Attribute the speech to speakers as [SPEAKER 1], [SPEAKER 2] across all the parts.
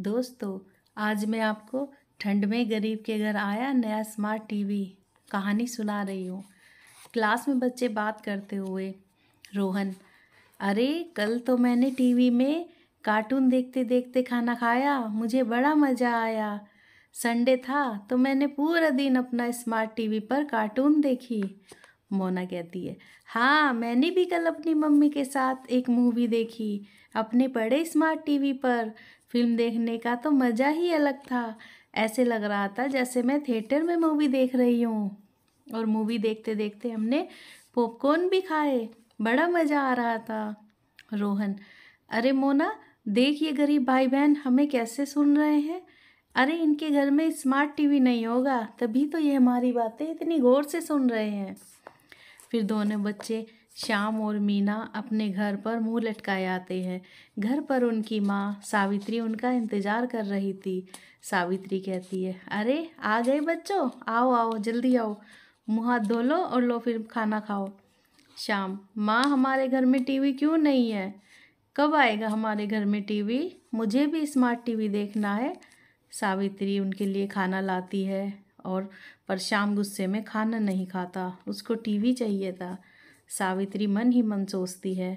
[SPEAKER 1] दोस्तों आज मैं आपको ठंड में गरीब के घर आया नया स्मार्ट टीवी कहानी सुना रही हूँ क्लास में बच्चे बात करते हुए रोहन अरे कल तो मैंने टीवी में कार्टून देखते देखते खाना खाया मुझे बड़ा मज़ा आया संडे था तो मैंने पूरा दिन अपना स्मार्ट टीवी पर कार्टून देखी मोना कहती है हाँ मैंने भी कल अपनी मम्मी के साथ एक मूवी देखी अपने बड़े स्मार्ट टीवी पर फिल्म देखने का तो मज़ा ही अलग था ऐसे लग रहा था जैसे मैं थिएटर में मूवी देख रही हूँ और मूवी देखते देखते हमने पॉपकॉर्न भी खाए बड़ा मज़ा आ रहा था रोहन अरे मोना देख ये गरीब भाई बहन हमें कैसे सुन रहे हैं अरे इनके घर में स्मार्ट टीवी नहीं होगा तभी तो ये हमारी बातें इतनी गौर से सुन रहे हैं फिर दोनों बच्चे श्याम और मीना अपने घर पर मुंह लटकाए आते हैं घर पर उनकी माँ सावित्री उनका इंतज़ार कर रही थी सावित्री कहती है अरे आ गए बच्चों आओ आओ जल्दी आओ मुँह हाथ धो लो और लो फिर खाना खाओ श्याम माँ हमारे घर में टीवी क्यों नहीं है कब आएगा हमारे घर में टीवी मुझे भी स्मार्ट टीवी देखना है सावित्री उनके लिए खाना लाती है और पर श्याम गुस्से में खाना नहीं खाता उसको टीवी चाहिए था सावित्री मन ही मन सोचती है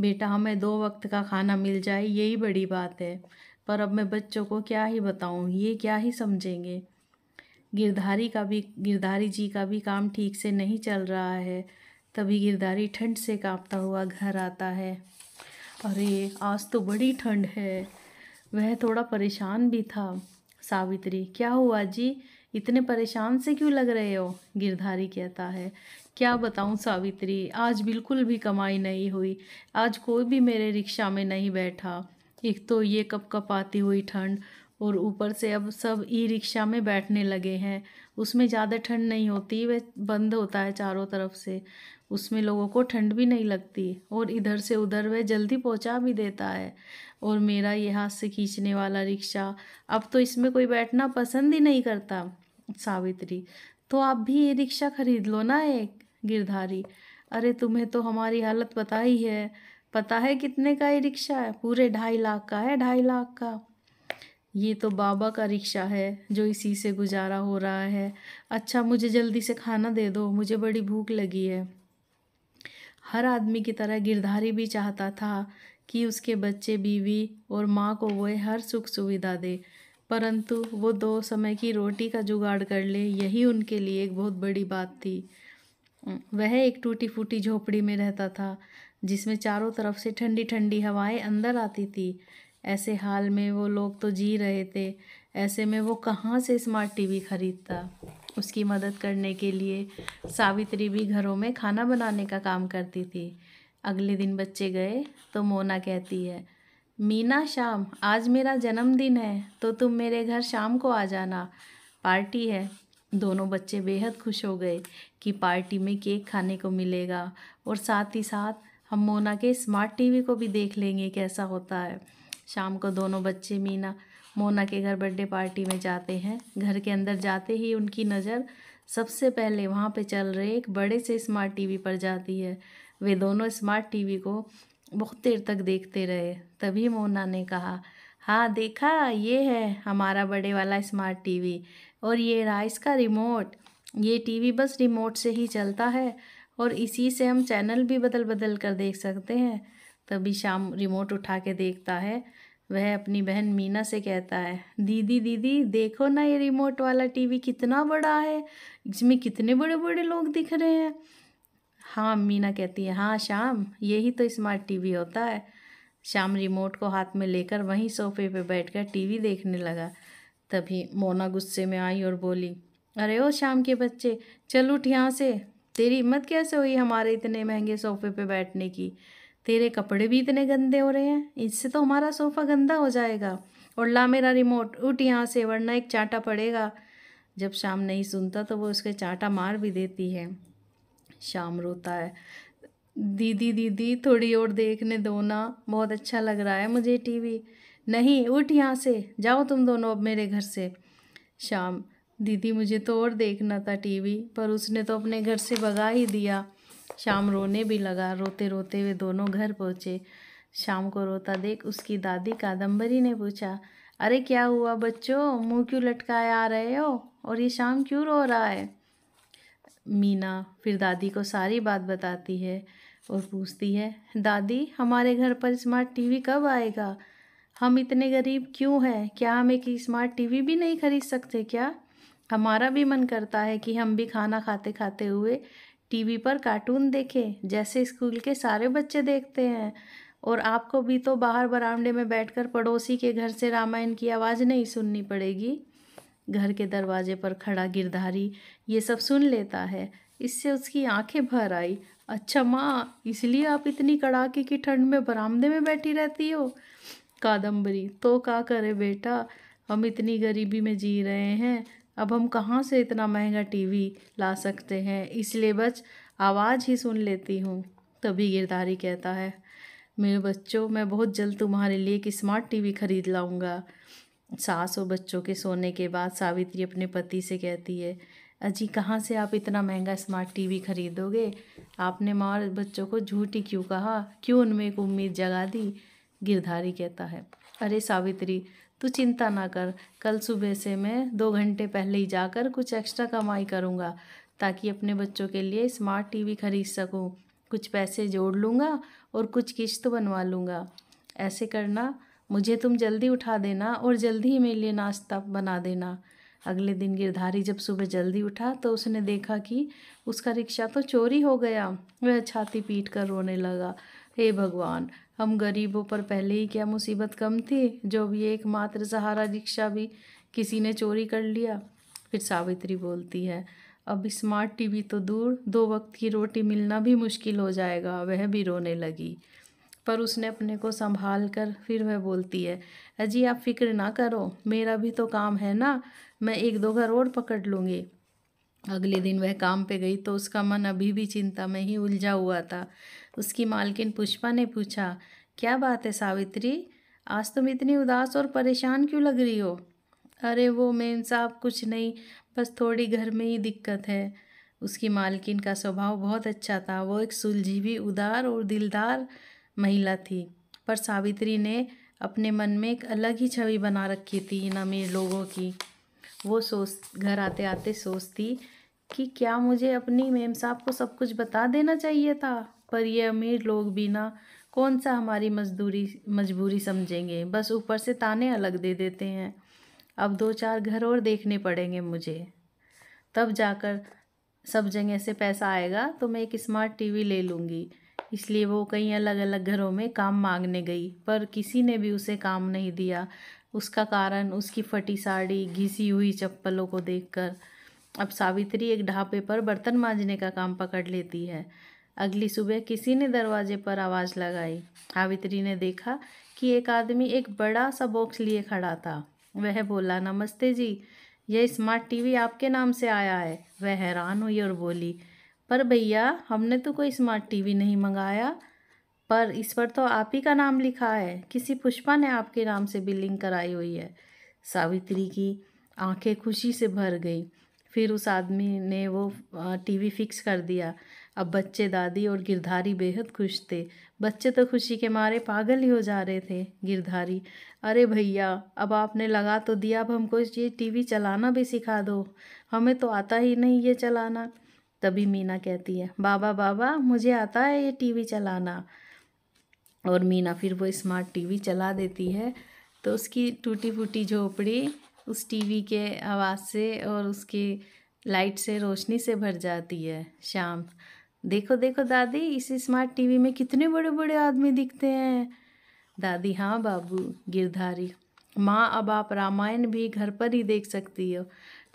[SPEAKER 1] बेटा हमें दो वक्त का खाना मिल जाए यही बड़ी बात है पर अब मैं बच्चों को क्या ही बताऊं ये क्या ही समझेंगे गिरधारी का भी गिरधारी जी का भी काम ठीक से नहीं चल रहा है तभी गिरधारी ठंड से कांपता हुआ घर आता है अरे आज तो बड़ी ठंड है वह थोड़ा परेशान भी था सावित्री क्या हुआ जी इतने परेशान से क्यों लग रहे हो गिरधारी कहता है क्या बताऊँ सावित्री आज बिल्कुल भी कमाई नहीं हुई आज कोई भी मेरे रिक्शा में नहीं बैठा एक तो ये कप कप आती हुई ठंड और ऊपर से अब सब ई रिक्शा में बैठने लगे हैं उसमें ज़्यादा ठंड नहीं होती वह बंद होता है चारों तरफ से उसमें लोगों को ठंड भी नहीं लगती और इधर से उधर वह जल्दी पहुंचा भी देता है और मेरा ये हाथ से खींचने वाला रिक्शा अब तो इसमें कोई बैठना पसंद ही नहीं करता सावित्री तो आप भी ये रिक्शा खरीद लो ना एक गिरधारी अरे तुम्हें तो हमारी हालत पता ही है पता है कितने का ये रिक्शा है पूरे ढाई लाख का है ढाई लाख का ये तो बाबा का रिक्शा है जो इसी से गुजारा हो रहा है अच्छा मुझे जल्दी से खाना दे दो मुझे बड़ी भूख लगी है हर आदमी की तरह गिरधारी भी चाहता था कि उसके बच्चे बीवी और माँ को वह हर सुख सुविधा दे परंतु वो दो समय की रोटी का जुगाड़ कर ले यही उनके लिए एक बहुत बड़ी बात थी वह एक टूटी फूटी झोपड़ी में रहता था जिसमें चारों तरफ से ठंडी ठंडी हवाएं अंदर आती थी ऐसे हाल में वो लोग तो जी रहे थे ऐसे में वो कहाँ से स्मार्ट टीवी खरीदता उसकी मदद करने के लिए सावित्री भी घरों में खाना बनाने का काम करती थी अगले दिन बच्चे गए तो मोना कहती है मीना शाम आज मेरा जन्मदिन है तो तुम मेरे घर शाम को आ जाना पार्टी है दोनों बच्चे बेहद खुश हो गए कि पार्टी में केक खाने को मिलेगा और साथ ही साथ हम मोना के स्मार्ट टीवी को भी देख लेंगे कैसा होता है शाम को दोनों बच्चे मीना मोना के घर बर्थडे पार्टी में जाते हैं घर के अंदर जाते ही उनकी नज़र सबसे पहले वहाँ पे चल रहे एक बड़े से स्मार्ट टीवी पर जाती है वे दोनों स्मार्ट टीवी को बहुत देर तक देखते रहे तभी मोना ने कहा हाँ देखा ये है हमारा बड़े वाला स्मार्ट टीवी और ये रहा इसका रिमोट ये टीवी बस रिमोट से ही चलता है और इसी से हम चैनल भी बदल बदल कर देख सकते हैं तभी शाम रिमोट उठा के देखता है वह अपनी बहन मीना से कहता है दीदी दीदी देखो ना ये रिमोट वाला टीवी कितना बड़ा है इसमें कितने बड़े बड़े लोग दिख रहे हैं हाँ मीना कहती है हाँ शाम यही तो स्मार्ट टीवी होता है शाम रिमोट को हाथ में लेकर वहीं सोफे पे बैठकर टीवी देखने लगा तभी मोना गुस्से में आई और बोली अरे ओ शाम के बच्चे चल उठ यहाँ से तेरी हिम्मत कैसे हुई हमारे इतने महंगे सोफे पे बैठने की तेरे कपड़े भी इतने गंदे हो रहे हैं इससे तो हमारा सोफ़ा गंदा हो जाएगा और ला मेरा रिमोट उठ यहाँ से वरना एक चांटा पड़ेगा जब शाम नहीं सुनता तो वो उसके चांटा मार भी देती है शाम रोता है दीदी दीदी थोड़ी और देखने दो ना बहुत अच्छा लग रहा है मुझे टीवी नहीं उठ यहाँ से जाओ तुम दोनों अब मेरे घर से शाम दीदी मुझे तो और देखना था टीवी पर उसने तो अपने घर से भगा ही दिया शाम रोने भी लगा रोते रोते वे दोनों घर पहुँचे शाम को रोता देख उसकी दादी कादम्बरी ने पूछा अरे क्या हुआ बच्चों मुंह क्यों लटकाए आ रहे हो और ये शाम क्यों रो रहा है मीना फिर दादी को सारी बात बताती है और पूछती है दादी हमारे घर पर स्मार्ट टीवी कब आएगा हम इतने गरीब क्यों हैं क्या हम एक स्मार्ट टीवी भी नहीं खरीद सकते क्या हमारा भी मन करता है कि हम भी खाना खाते खाते हुए टीवी पर कार्टून देखें जैसे स्कूल के सारे बच्चे देखते हैं और आपको भी तो बाहर बरामदे में बैठकर पड़ोसी के घर से रामायण की आवाज़ नहीं सुननी पड़ेगी घर के दरवाजे पर खड़ा गिरधारी ये सब सुन लेता है इससे उसकी आंखें भर आई अच्छा माँ इसलिए आप इतनी कड़ाके की ठंड में बरामदे में बैठी रहती हो कादम्बरी तो का करे बेटा हम इतनी गरीबी में जी रहे हैं अब हम कहाँ से इतना महंगा टीवी ला सकते हैं इसलिए बस आवाज़ ही सुन लेती हूँ तभी गिरधारी कहता है मेरे बच्चों मैं बहुत जल्द तुम्हारे लिए एक स्मार्ट टीवी खरीद लाऊंगा सास और बच्चों के सोने के बाद सावित्री अपने पति से कहती है अजी कहाँ से आप इतना महंगा स्मार्ट टीवी खरीदोगे आपने मार बच्चों को झूठी क्यों कहा क्यों उनमें एक उम्मीद जगा दी गिरधारी कहता है अरे सावित्री तू चिंता ना कर कल सुबह से मैं दो घंटे पहले ही जाकर कुछ एक्स्ट्रा कमाई करूँगा ताकि अपने बच्चों के लिए स्मार्ट टीवी खरीद सकूँ कुछ पैसे जोड़ लूँगा और कुछ किश्त बनवा लूँगा ऐसे करना मुझे तुम जल्दी उठा देना और जल्दी ही मेरे लिए नाश्ता बना देना अगले दिन गिरधारी जब सुबह जल्दी उठा तो उसने देखा कि उसका रिक्शा तो चोरी हो गया वह छाती पीट कर रोने लगा हे भगवान हम गरीबों पर पहले ही क्या मुसीबत कम थी जो भी एकमात्र सहारा रिक्शा भी किसी ने चोरी कर लिया फिर सावित्री बोलती है अब स्मार्ट टीवी तो दूर दो वक्त की रोटी मिलना भी मुश्किल हो जाएगा वह भी रोने लगी पर उसने अपने को संभाल कर फिर वह बोलती है अजी आप फिक्र ना करो मेरा भी तो काम है ना मैं एक दो घर और पकड़ लूँगी अगले दिन वह काम पे गई तो उसका मन अभी भी चिंता में ही उलझा हुआ था उसकी मालकिन पुष्पा ने पूछा क्या बात है सावित्री आज तुम इतनी उदास और परेशान क्यों लग रही हो अरे वो मेन साहब कुछ नहीं बस थोड़ी घर में ही दिक्कत है उसकी मालकिन का स्वभाव बहुत अच्छा था वो एक सुलझी हुई उदार और दिलदार महिला थी पर सावित्री ने अपने मन में एक अलग ही छवि बना रखी थी इन अमीर लोगों की वो सोच घर आते आते सोचती कि क्या मुझे अपनी मेम साहब को सब कुछ बता देना चाहिए था पर ये अमीर लोग भी ना कौन सा हमारी मजदूरी मजबूरी समझेंगे बस ऊपर से ताने अलग दे देते हैं अब दो चार घर और देखने पड़ेंगे मुझे तब जाकर सब जगह से पैसा आएगा तो मैं एक स्मार्ट टीवी ले लूँगी इसलिए वो कई अलग अलग घरों में काम मांगने गई पर किसी ने भी उसे काम नहीं दिया उसका कारण उसकी फटी साड़ी घिसी हुई चप्पलों को देखकर अब सावित्री एक ढाबे पर बर्तन मांजने का काम पकड़ लेती है अगली सुबह किसी ने दरवाजे पर आवाज़ लगाई सावित्री ने देखा कि एक आदमी एक बड़ा सा बॉक्स लिए खड़ा था वह बोला नमस्ते जी यह स्मार्ट टीवी आपके नाम से आया है वह हैरान हुई और बोली पर भैया हमने तो कोई स्मार्ट टीवी नहीं मंगाया पर इस पर तो आप ही का नाम लिखा है किसी पुष्पा ने आपके नाम से बिलिंग कराई हुई है सावित्री की आंखें खुशी से भर गई फिर उस आदमी ने वो टीवी फिक्स कर दिया अब बच्चे दादी और गिरधारी बेहद खुश थे बच्चे तो खुशी के मारे पागल ही हो जा रहे थे गिरधारी अरे भैया अब आपने लगा तो दिया अब हमको ये टीवी चलाना भी सिखा दो हमें तो आता ही नहीं ये चलाना तभी मीना कहती है बाबा बाबा मुझे आता है ये टीवी चलाना और मीना फिर वो स्मार्ट टीवी चला देती है तो उसकी टूटी फूटी झोपड़ी उस टीवी के आवाज़ से और उसकी लाइट से रोशनी से भर जाती है शाम देखो देखो दादी इस स्मार्ट टीवी में कितने बड़े बड़े आदमी दिखते हैं दादी हाँ बाबू गिरधारी माँ अब आप रामायण भी घर पर ही देख सकती हो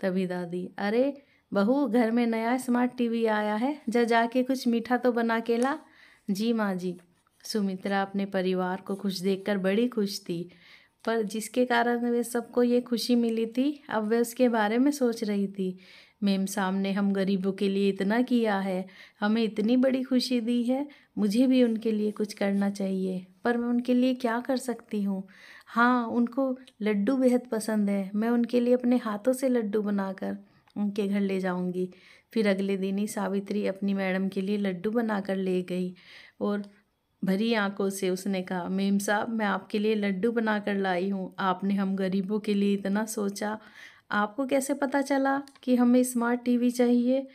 [SPEAKER 1] तभी दादी अरे बहू घर में नया स्मार्ट टीवी आया है जा जाके कुछ मीठा तो बना के ला जी माँ जी सुमित्रा अपने परिवार को खुश देखकर बड़ी खुश थी पर जिसके कारण वे सबको ये खुशी मिली थी अब वे उसके बारे में सोच रही थी मेम सामने हम गरीबों के लिए इतना किया है हमें इतनी बड़ी खुशी दी है मुझे भी उनके लिए कुछ करना चाहिए पर मैं उनके लिए क्या कर सकती हूँ हाँ उनको लड्डू बेहद पसंद है मैं उनके लिए अपने हाथों से लड्डू बनाकर उनके घर ले जाऊँगी फिर अगले दिन ही सावित्री अपनी मैडम के लिए लड्डू बनाकर ले गई और भरी आंखों से उसने कहा मेम साहब मैं आपके लिए लड्डू बना कर लाई हूँ आपने हम गरीबों के लिए इतना सोचा आपको कैसे पता चला कि हमें स्मार्ट टीवी चाहिए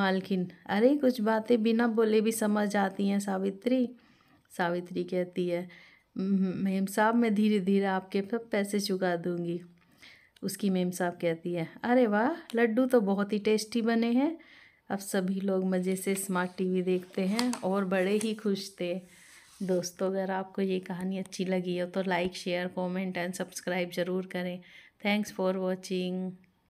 [SPEAKER 1] मालकिन अरे कुछ बातें बिना बोले भी समझ आती हैं सावित्री सावित्री कहती है हम्म, मेम साहब मैं धीरे धीरे आपके सब पैसे चुका दूंगी उसकी मेम साहब कहती है अरे वाह लड्डू तो बहुत ही टेस्टी बने हैं अब सभी लोग मज़े से स्मार्ट टीवी देखते हैं और बड़े ही खुश थे दोस्तों अगर आपको ये कहानी अच्छी लगी हो तो like share comment and subscribe ज़रूर करें थैंक्स फॉर वॉचिंग